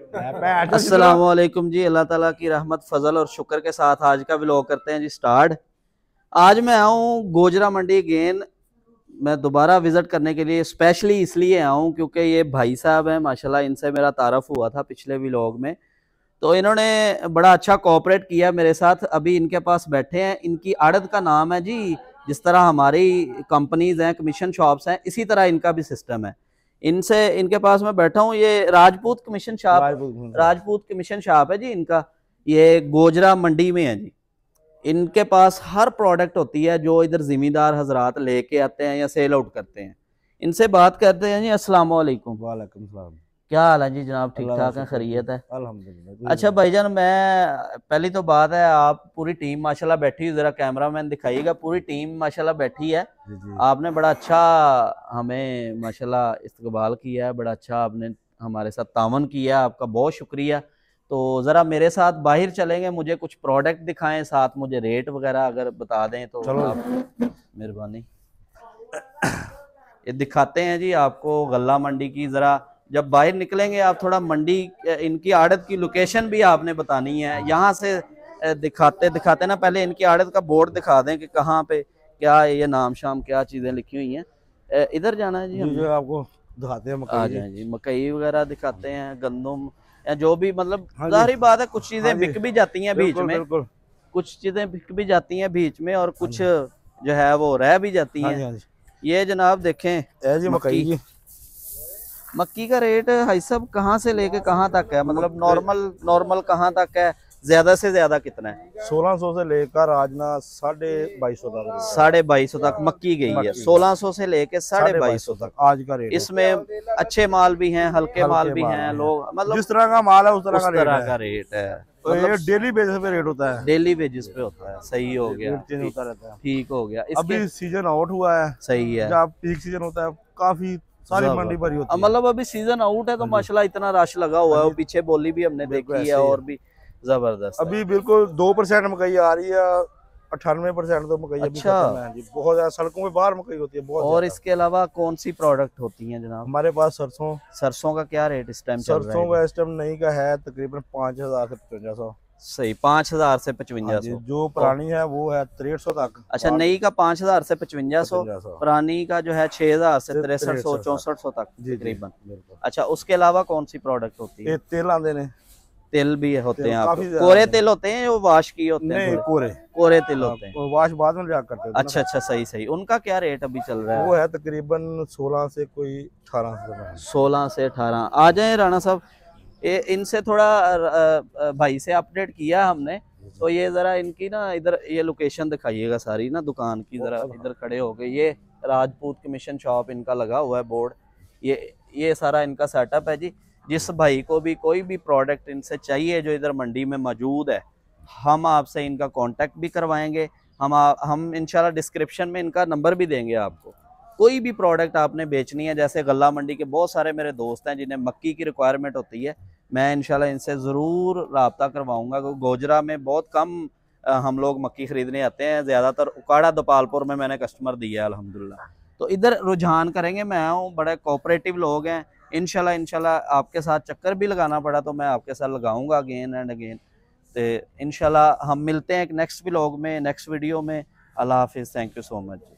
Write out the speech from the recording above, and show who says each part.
Speaker 1: तो असलम जी अल्लाह ताला की रहमत फजल और शुक्र के साथ आज का ब्लॉग करते हैं जी स्टार्ट आज मैं आऊँ गोजरा मंडी गेन मैं दोबारा विज़िट करने के लिए स्पेशली इसलिए आऊँ क्योंकि ये भाई साहब हैं माशाल्लाह इनसे मेरा तारफ़ हुआ था पिछले व्लॉग में तो इन्होंने बड़ा अच्छा कोऑपरेट किया मेरे साथ अभी इनके पास बैठे हैं इनकी आड़त का नाम है जी जिस तरह हमारी कंपनीज हैं कमीशन शॉप्स हैं इसी तरह इनका भी सिस्टम है इनसे इनके पास मैं बैठा हूँ ये Rajput commission shop Rajput commission shop है जी इनका ये गोजरा मंडी में है जी इनके पास हर प्रोडक्ट होती है जो इधर जिमीदार हजरात लेके आते हैं या सेल आउट करते हैं इनसे बात करते हैं जी असलम वालेकुम वालेकुम क्या हाल है जी जनाब ठीक ठाक है खरीयत है अच्छा भाईजान मैं पहली तो बात है आप पूरी टीम माशाल्लाह बैठी जरा कैमरा मैन दिखाइएगा पूरी टीम माशाल्लाह बैठी है आपने बड़ा अच्छा हमें माशाल्लाह इस्तकबाल किया है बड़ा अच्छा आपने हमारे साथ तावन किया आपका बहुत शुक्रिया तो ज़रा मेरे साथ बाहर चलेंगे मुझे कुछ प्रोडक्ट दिखाएं साथ मुझे रेट वगैरह अगर बता दें तो मेहरबानी ये दिखाते हैं जी आपको गला मंडी की ज़रा जब बाहर निकलेंगे आप थोड़ा मंडी इनकी आड़त की लोकेशन भी आपने बतानी है यहाँ से दिखाते दिखाते ना पहले इनकी आड़त का बोर्ड दिखा दें कि कहाँ पे क्या ये नाम शाम क्या चीज़ें लिखी हुई हैं इधर जाना है जी हम आपको दिखाते हैं मकई आ जाए जी मकई वगैरह दिखाते हैं गंदम या जो भी मतलब सारी हाँ बात है हाँ कुछ चीज़ें बिक भी जाती है बीच में कुछ चीज़ें बिक भी जाती है बीच में और हाँ कुछ जो है वो रह भी जाती है ये जनाब देखे मकई मक्की का रेट हाई सब कहाँ से लेके कहाँ तक है मतलब नॉर्मल नॉर्मल कहाँ तक है ज्यादा से ज्यादा कितना है सोलह सौ से लेकर आज ना साढ़े बाईस तक साढ़े बाईस सौ तक मक्की गई मक्की है सोलह सौ से लेकर साढ़े बाईस सौ तक आज का रेट इसमें अच्छे माल भी हैं हल्के माल भी हैं लोग मतलब जिस तरह का माल है उस तरह का रेट है तो ये डेली मतलब बेसिस पे रेट होता है डेली बेसिस पे होता है सही हो गया ठीक हो गया अभी सीजन आउट हुआ है सही है जब पीक सीजन होता है काफी सारी मंडी भरी होती है मतलब अभी सीजन आउट है तो हाँ माशाला इतना रश लगा हुआ है हाँ पीछे बोली भी हमने देखी है और भी जबरदस्त अभी बिल्कुल दो परसेंट मकई आ रही है अठानवे परसेंट तो मकई अच्छा बहुत ज्यादा सड़कों में बाहर मकई होती है बहुत और इसके अलावा कौन सी प्रोडक्ट होती है जनाब हमारे पास सरसों सरसों का क्या रेट इस टाइम सरसों का इस टाइम नहीं का है तकरीबन पाँच हजार से पचवंजा सौ सही पाँच हजार से पचवंजा हाँ सौ जो पुरानी है वो है तिरठ सौ तक अच्छा नई का पाँच हजार से पचवंजा सौ पुरानी का जो है छह हजार से तिरसठ सौ चौसठ सौ तक तकरीबन अच्छा उसके अलावा कौन सी प्रोडक्ट होती है तेल आते हैं तेल भी होते हैं आप कोरे तेल होते हैं जो वाश की होते हैं कोरे कोरे तेल होते हाँ, हैं वाश बाद में करते हैं अच्छा अच्छा सही सही उनका क्या रेट अभी चल रहा है वो है तकरीबन सोलह से कोई अठारह सोलह से अठारह आ जाए राणा साहब ये इनसे थोड़ा भाई से अपडेट किया हमने तो ये ज़रा इनकी ना इधर ये लोकेशन दिखाइएगा सारी ना दुकान की ज़रा इधर खड़े हो गए ये राजपूत कमीशन शॉप इनका लगा हुआ है बोर्ड ये ये सारा इनका सेटअप है जी जिस भाई को भी कोई भी प्रोडक्ट इनसे चाहिए जो इधर मंडी में मौजूद है हम आपसे इनका कांटेक्ट भी करवाएंगे हम आ, हम इंशाल्लाह डिस्क्रिप्शन में इनका नंबर भी देंगे आपको कोई भी प्रोडक्ट आपने बेचनी है जैसे गला मंडी के बहुत सारे मेरे दोस्त हैं जिन्हें मक्की की रिक्वायरमेंट होती है मैं इनशाला इनसे ज़रूर रबता करवाऊँगा क्योंकि गोजरा में बहुत कम हम लोग मक्की ख़रीदने आते हैं ज़्यादातर उकाड़ा दोपालपुर में मैंने कस्टमर दिया है अलहमदिल्ला तो इधर रुझान करेंगे मैं हूँ बड़े कोऑपरेटिव लोग हैं इनशाला इनशाला आपके साथ चक्कर भी लगाना पड़ा तो मैं आपके साथ लगाऊंगा अगेन एंड अगेन तो इनशाला हम मिलते हैं एक नेक्स्ट ब्लॉग में नेक्स्ट वीडियो में अल्लाह हाफिज़ थैंक यू सो मच